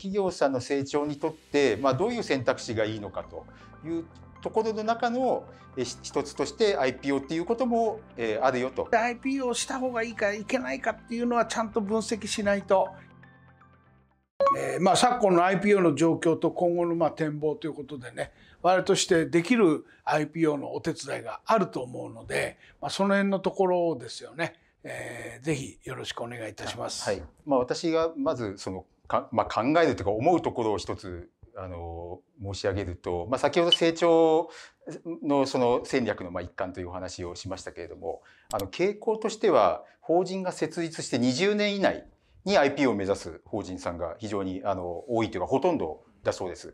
企業者の成長にとって、まあ、どういう選択肢がいいのかというところの中の一つとして IPO っていうことも、えあるよと。IPO した方がいいかいけないかっていうのはちゃんと分析しないと。えーまあ、昨今の IPO の状況と今後のまあ展望ということでね我々としてできる IPO のお手伝いがあると思うので、まあ、その辺のところですよね、えー、ぜひよろしくお願いいたします。はいまあ、私がまずそのか、まあ、考えるというか思うところを一つあの申し上げると、まあ、先ほど成長のその戦略のまあ一環というお話をしましたけれどもあの傾向としては法人が設立して20年以内に IP を目指す法人さんが非常にあの多いというかほとんどだそうです。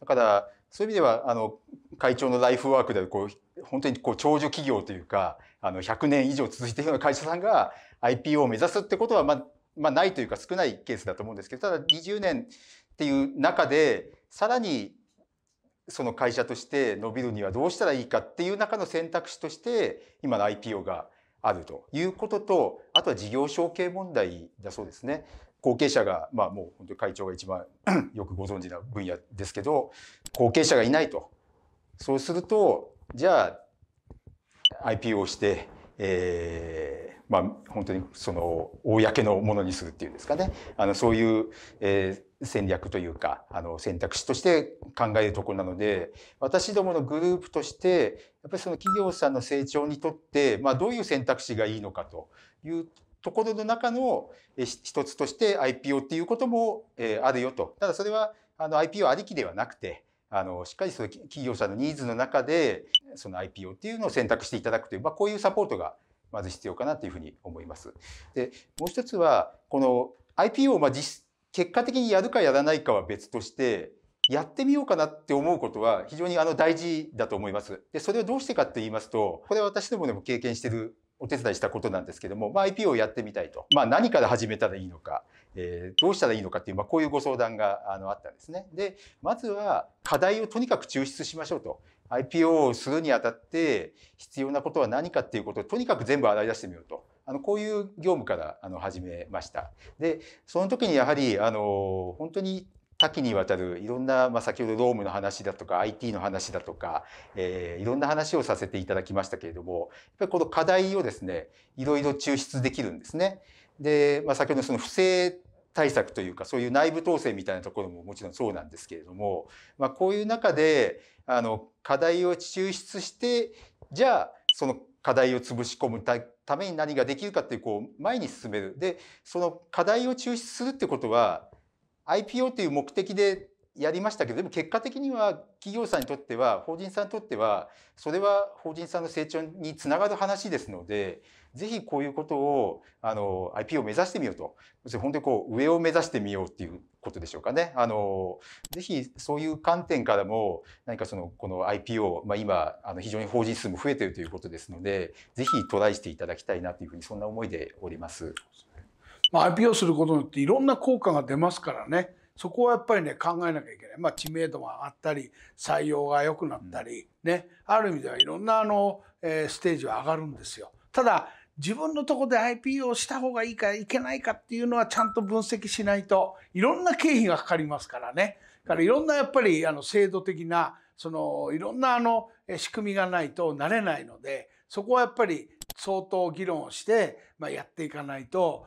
だからそういう意味ではあの会長のライフワークでこう本当にこう長寿企業というかあの100年以上続いているような会社さんが IP o を目指すってことは、まあ、まあ、ないというか少ないケースだと思うんですけどただ20年っていう中でさらにその会社として伸びるにはどうしたらいいかっていう中の選択肢として今の IPO があるということとあとは事業承継問題だそうですね。後継者が、まあ、もう本当に会長が一番 よくご存知な分野ですけど後継者がいないとそうするとじゃあ IPO をして、えー、まあ、本当にその公のものにするっていうんですかねあのそういう、えー、戦略というかあの選択肢として考えるところなので私どものグループとしてやっぱりその企業さんの成長にとって、まあ、どういう選択肢がいいのかというところの中の一つとして IPO っていうことも、えー、あるよと。ただそれはあの IPO ありきではなくてあのしっかりその企業さんのニーズの中でその IPO っていうのを選択していただくという、まあ、こういうサポートがまず必要かなというふうに思います。でもう一つはこの IPO をまあ実結果的にやるかやらないかは別としてやってみようかなって思うことは非常にあの大事だと思います。でそれをどうしてかって言いますとこれは私どもでも経験しているお手伝いしたことなんですけども、まあ、IPO をやってみたいと、まあ、何から始めたらいいのか、えー、どうしたらいいのかっていう、まあ、こういうご相談があのあったんですね。でまずは課題をとにかく抽出しましょうと IPO をするにあたって必要なことは何かっていうことをとにかく全部洗い出してみようと。あのこういう業務からあの始めました。でその時にやはりあの本当に多岐にわたるいろんな、まあ、先ほどロームの話だとか IT の話だとか、えー、いろんな話をさせていただきましたけれどもやっぱりこの課題をですねいろいろ抽出できるんですね。で、まあ、先ほどその不正対策というかそういう内部統制みたいなところももちろんそうなんですけれども、まあ、こういう中であの課題を抽出してじゃあその課題を潰し込むために何ができるかっていうこう前に進めるでその課題を抽出するってことは IPO という目的でやりましたけどでも結果的には企業さんにとっては法人さんにとってはそれは法人さんの成長につながる話ですのでぜひこういうことをあの IP を目指してみようと本当にこう上を目指してみようっていうことでしょうかね。あのぜひそういう観点からも何かそのこの IP を、まあ、今あの非常に法人数も増えているということですのでぜひトライしていただきたいなというふうにそんな思いでおります。まあ、IPO することによっていろんな効果が出ますからね。そこはやっぱりね考えなきゃいけない、まあ、知名度が上がったり採用が良くなったり、うん、ね、ある意味ではいろんなあの、えー、ステージは上がるんですよ。ただ自分のとこで IP をした方がいいかいけないかっていうのはちゃんと分析しないといろんな経費がかかりますからね。だからいろんなやっぱりあの制度的なそのいろんなあの仕組みがないとなれないのでそこはやっぱり相当議論をして、まあ、やっていかないと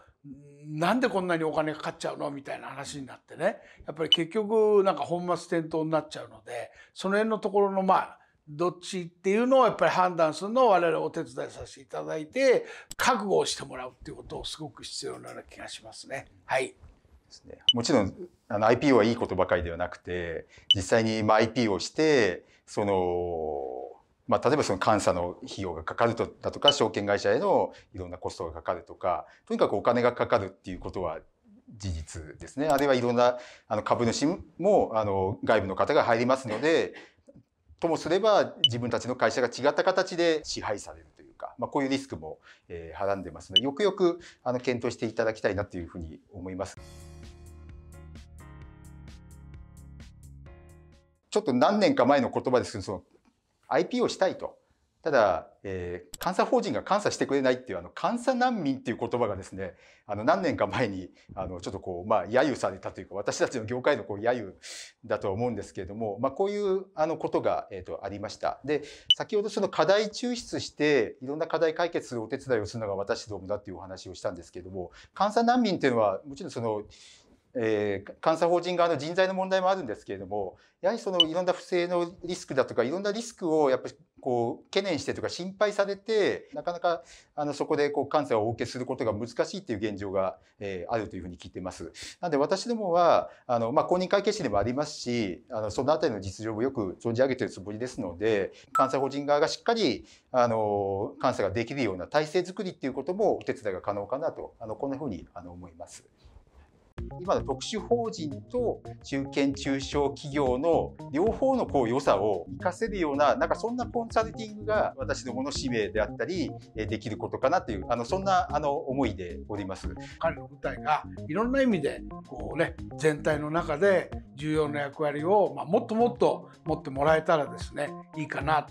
なんでこんなにお金かかっちゃうのみたいな話になってねやっぱり結局なんか本末転倒になっちゃうのでその辺のところのまあどっちっていうのをやっぱり判断するのを我々お手伝いさせていただいて覚悟をしてもらうっていうことをすごく必要なような気がしますね。はい、ですね。もちろんあの IPO はいいことばかりではなくて実際にま IPO してそのまあ、例えばその監査の費用がかかるとだとか証券会社へのいろんなコストがかかるとかとにかくお金がかかるっていうことは事実ですねあるいはいろんなあの株主もあの外部の方が入りますのでともすれば自分たちの会社が違った形で支配されるというか、まあ、こういうリスクも、えはらんでますのでよくよくあの検討していただきたいなというふうに思います。ちょっと何年か前の言葉ですけどその IP をしたいと。ただ、えー、監査法人が監査してくれないっていう、あの、監査難民っていう言葉がですね、あの、何年か前に、あの、ちょっとこう、まあ、揶揄されたというか、私たちの業界のこう、揶揄だと思うんですけれども、まあ、こういう、あの、ことが、えっ、ー、と、ありました。で、先ほどその課題抽出して、いろんな課題解決するお手伝いをするのが私どもだっていうお話をしたんですけれども、監査難民っていうのは、もちろんその、えー、監査法人側の人材の問題もあるんですけれどもやはりそのいろんな不正のリスクだとかいろんなリスクをやっぱりこう懸念してとか心配されてなかなかあのそこでこう監査をお受けすることが難しいっていう現状が、えー、あるというふうに聞いています。なので私どもはあの、まあ、公認会計士でもありますしあのそのあたりの実情をよく存じ上げているつもりですので監査法人側がしっかりあの監査ができるような体制づくりということもお手伝いが可能かなとあのこんなふうにあの思います。今の特殊法人と中堅中小企業の両方のこう良さを活かせるようななんかそんなコンサルティングが私どもの使命であったりできることかなというあのそんなあの思いでおります彼の舞台がいろんな意味でこう、ね、全体の中で重要な役割を、まあ、もっともっと持ってもらえたらですねいいかな